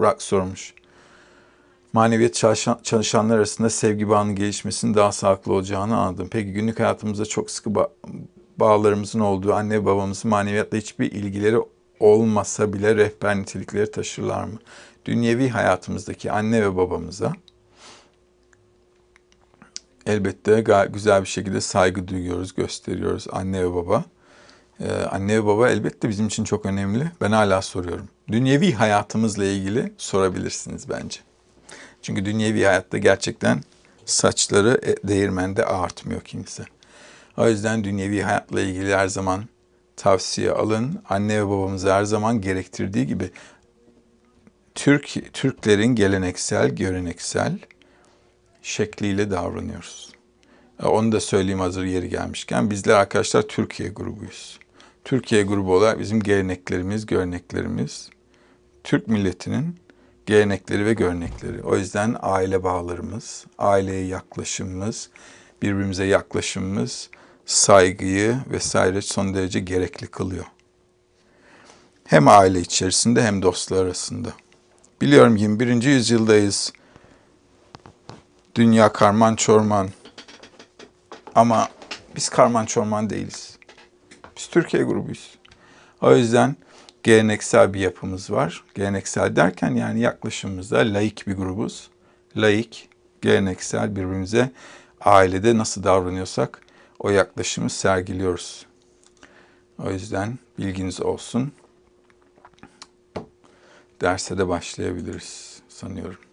Burak sormuş. Maneviyat çalışanlar arasında sevgi bağının gelişmesinin daha sağlıklı olacağını anladım. Peki günlük hayatımızda çok sıkı ba- bağlarımızın olduğu anne babamızın maneviyatla hiçbir ilgileri olmasa bile rehber nitelikleri taşırlar mı? Dünyevi hayatımızdaki anne ve babamıza elbette güzel bir şekilde saygı duyuyoruz, gösteriyoruz anne ve baba. Ee, anne ve baba elbette bizim için çok önemli. Ben hala soruyorum. Dünyevi hayatımızla ilgili sorabilirsiniz bence. Çünkü dünyevi hayatta gerçekten saçları e, değirmende artmıyor kimse. O yüzden dünyevi hayatla ilgili her zaman tavsiye alın. Anne ve babamızı her zaman gerektirdiği gibi Türk Türklerin geleneksel, göreneksel şekliyle davranıyoruz. E, onu da söyleyeyim hazır yeri gelmişken. Bizler arkadaşlar Türkiye grubuyuz. Türkiye grubu olarak bizim geleneklerimiz, görneklerimiz, Türk milletinin gelenekleri ve görnekleri. O yüzden aile bağlarımız, aileye yaklaşımımız, birbirimize yaklaşımımız saygıyı vesaire son derece gerekli kılıyor. Hem aile içerisinde hem dostlar arasında. Biliyorum 21. yüzyıldayız. Dünya karman çorman. Ama biz karman çorman değiliz. Biz Türkiye grubuyuz. O yüzden geleneksel bir yapımız var. Geleneksel derken yani yaklaşımımızda laik bir grubuz. Laik, geleneksel birbirimize ailede nasıl davranıyorsak o yaklaşımı sergiliyoruz. O yüzden bilginiz olsun. Derse de başlayabiliriz sanıyorum.